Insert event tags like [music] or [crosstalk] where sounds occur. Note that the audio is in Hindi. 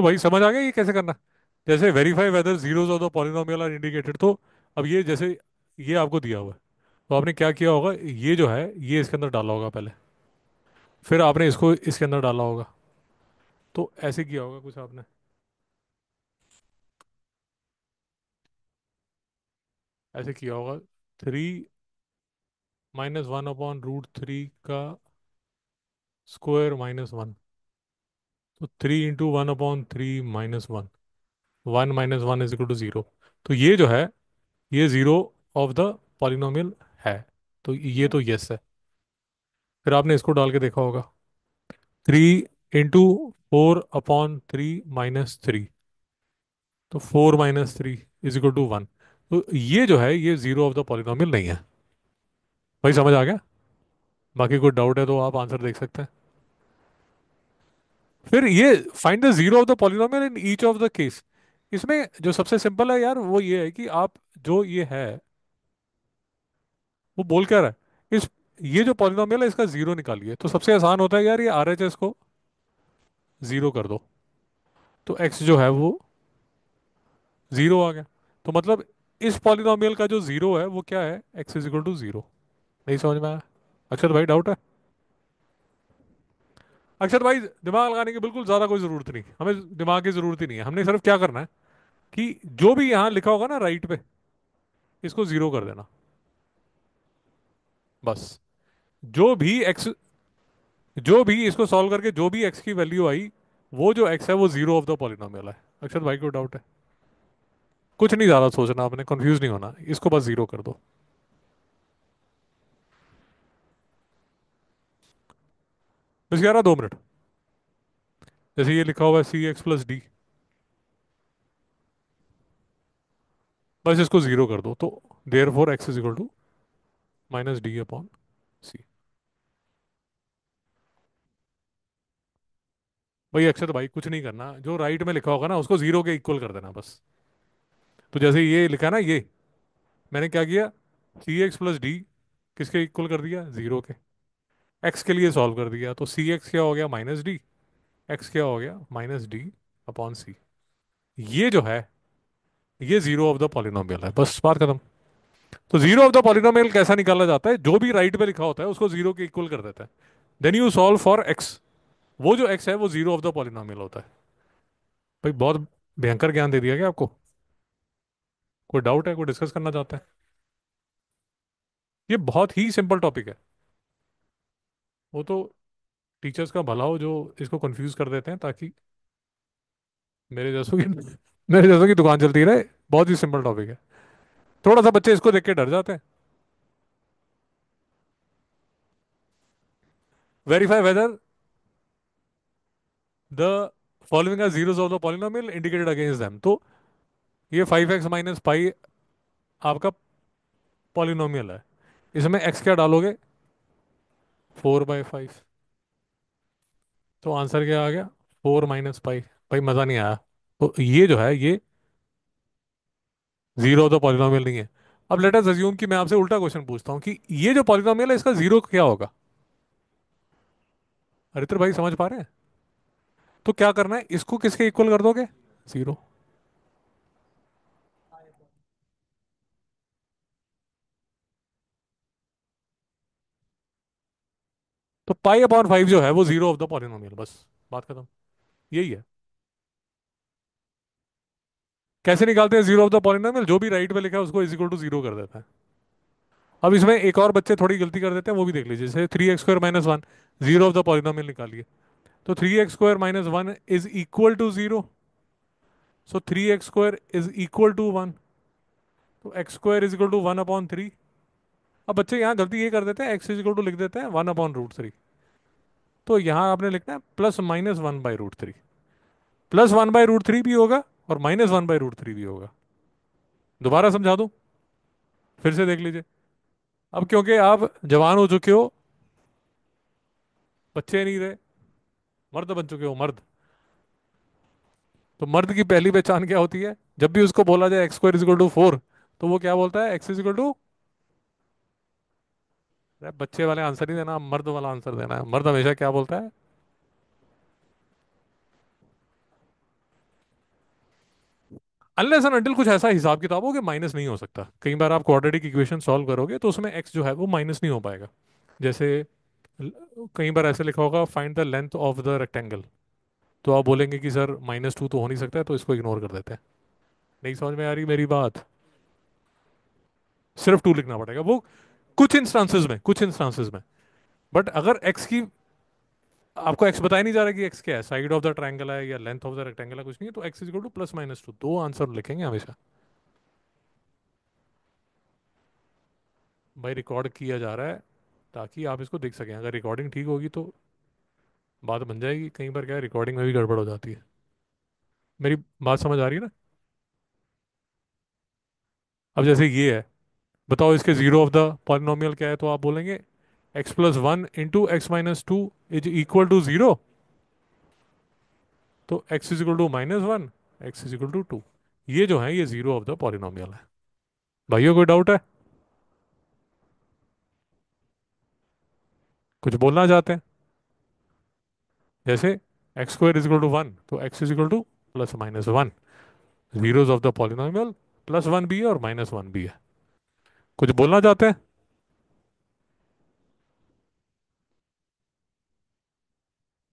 तो भाई समझ आ गया ये कैसे करना जैसे verify whether zeros of the polynomial are indicated तो अब ये जैसे ये आपको दिया हुआ है तो आपने क्या किया होगा ये जो है ये इसके अंदर डाला होगा पहले फिर आपने इसको इसके अंदर डाला होगा तो ऐसे किया होगा कुछ आपने ऐसे किया होगा three minus one upon root three का स्क्वायर माइनस वन तो three into one upon three minus one one minus one is equal to zero तो ये जो है ये ज़ीरो ऑफ द पॉलिनोमियल है तो ये तो यस है फिर आपने इसको डाल के देखा होगा three into four upon three minus three तो four minus three is equal to one तो ये जो है ये ज़ीरो ऑफ द पॉलिनोमियल नहीं है भाई समझ आ गया बाकी कोई डाउट है तो आप आंसर देख सकते हैं फिर ये find the zero of the polynomial in each of the case इसमें जो सबसे सिंपल है यार वो ये है कि आप जो ये है वो बोल क्या रहा है इस ये जो पॉलिनोमियल है इसका जीरो निकालिए तो सबसे आसान होता है यार ये आर एच एस को जीरो कर दो तो एक्स जो है वो जीरो आ गया तो मतलब इस पॉलिनोमियल का जो जीरो है वो क्या है x is equal to zero नहीं समझ में आया अच्छा तो भाई डाउट है अक्षर भाई दिमाग लगाने की बिल्कुल ज़्यादा कोई ज़रूरत नहीं हमें दिमाग की ज़रूरत ही नहीं है हमने सिर्फ क्या करना है कि जो भी यहाँ लिखा होगा ना राइट पे इसको ज़ीरो कर देना बस जो भी एक्स जो भी इसको सॉल्व करके जो भी एक्स की वैल्यू आई वो जो एक्स है वो जीरो ऑफ द पॉलिनोमियल है अक्षर भाई को डाउट है कुछ नहीं ज़्यादा सोचना आपने कंफ्यूज नहीं होना इसको बस ज़ीरो कर दो बस ग्यारह दो मिनट जैसे ये लिखा हुआ है सी एक्स प्लस डी बस इसको ज़ीरो कर दो तो there four x is equal to minus d upon c भाई अक्षर तो भाई कुछ नहीं करना जो राइट में लिखा होगा ना उसको ज़ीरो के इक्वल कर देना बस तो जैसे ये लिखा ना ये मैंने क्या किया सी एक्स प्लस डी किसके इक्वल कर दिया ज़ीरो के एक्स के लिए सॉल्व कर दिया तो सी एक्स क्या हो गया माइनस डी एक्स क्या हो गया माइनस डी अपॉन सी ये जो है ये जीरो ऑफ द पॉलिनोमियल है बस बात खत्म तो जीरो ऑफ द पॉलिनोमियल कैसा निकाला जाता है जो भी राइट right पे लिखा होता है उसको जीरो के इक्वल कर देता है then you solve for x वो जो एक्स है वो जीरो ऑफ द पॉलिनोमियल होता है भाई बहुत भयंकर ज्ञान दे दिया क्या आपको कोई डाउट है कोई डिस्कस करना चाहता है ये बहुत ही सिंपल टॉपिक है वो तो टीचर्स का भला हो जो इसको कंफ्यूज कर देते हैं ताकि मेरे जैसों की [laughs] मेरे जैसों की दुकान चलती रहे बहुत ही सिंपल टॉपिक है थोड़ा सा बच्चे इसको देख के डर जाते हैं verify whether the following are zeros of the polynomial indicated against them तो ये फाइव एक्स माइनस फाइव आपका पॉलिनोमियल है इसमें एक्स क्या डालोगे फोर बाई फाइव तो आंसर क्या आ गया फोर माइनस फाइव भाई मज़ा नहीं आया तो ये जो है ये जीरो तो पॉलिनोमियल नहीं है अब लेट अस अज्यूम कि मैं आपसे उल्टा क्वेश्चन पूछता हूँ कि ये जो पॉलिनोमियल है इसका जीरो क्या होगा अरित्र भाई समझ पा रहे हैं तो क्या करना है इसको किसके इक्वल कर दोगे जीरो तो पाई अपॉन फाइव जो है वो जीरो ऑफ द पॉलिनोम बस बात खत्म यही है कैसे निकालते हैं जीरो ऑफ द पॉलिनोम जो भी राइट में लिखा है उसको इज इक्वल टू जीरो कर देता है अब इसमें एक और बच्चे थोड़ी गलती कर देते हैं वो भी देख लीजिए जैसे three x square minus one zero of the polynomial निकालिए तो three x square minus one is equal to zero so three x square is equal to one तो x square is equal to one upon three अब बच्चे यहाँ गलती ये कर देते हैं एक्स इज इक्वल टू लिख देते हैं वन अपॉन रूट थ्री तो यहां आपने लिखना है plus minus one by root three plus one by root three भी होगा और minus one by root three भी होगा दोबारा समझा दू फिर से देख लीजिए अब क्योंकि आप जवान हो चुके हो बच्चे नहीं रहे मर्द बन चुके हो मर्द तो मर्द की पहली पहचान क्या होती है जब भी उसको बोला जाए x square is equal to four तो वो क्या बोलता है एक्स इजिकल टू अरे बच्चे वाले आंसर ही देना मर्द वाला आंसर देना है मर्द हमेशा क्या बोलता है अनलेस एंड अनटिल कुछ ऐसा हिसाब किताब हो कि माइनस नहीं हो सकता कई बार आप क्वाड्रेटिक इक्वेशन सॉल्व करोगे तो उसमें एक्स जो है वो माइनस नहीं हो पाएगा जैसे कई बार ऐसे लिखा होगा find the length of the rectangle तो आप बोलेंगे कि सर माइनस टू तो हो नहीं सकता है तो इसको इग्नोर कर देते हैं नहीं समझ में आ रही मेरी बात सिर्फ टू लिखना पड़ेगा वो कुछ इंस्टांसिस में कुछ इंस्टांसिस में बट अगर एक्स की आपको एक्स बताया नहीं जा रहा कि एक्स क्या है साइड ऑफ द ट्राइंगल है या लेंथ ऑफ द रेक्टेंगल है कुछ नहीं है तो x is two plus minus two दो आंसर लिखेंगे हमेशा भाई रिकॉर्ड किया जा रहा है ताकि आप इसको देख सकें अगर रिकॉर्डिंग ठीक होगी तो बात बन जाएगी कहीं पर क्या है रिकॉर्डिंग में भी गड़बड़ हो जाती है मेरी बात समझ आ रही है ना अब जैसे ये है बताओ इसके जीरो ऑफ द पॉलिनोमियल क्या है तो आप बोलेंगे x plus one into x minus two is equal to zero तो x is equal to minus one x is equal to two ये जो है ये जीरो ऑफ द पॉलिनोमियल है भाइयों कोई डाउट है कुछ बोलना चाहते हैं जैसे x square is equal to one तो x is equal to plus minus one zero of the polynomial plus one भी है और माइनस वन भी है कुछ बोलना चाहते हैं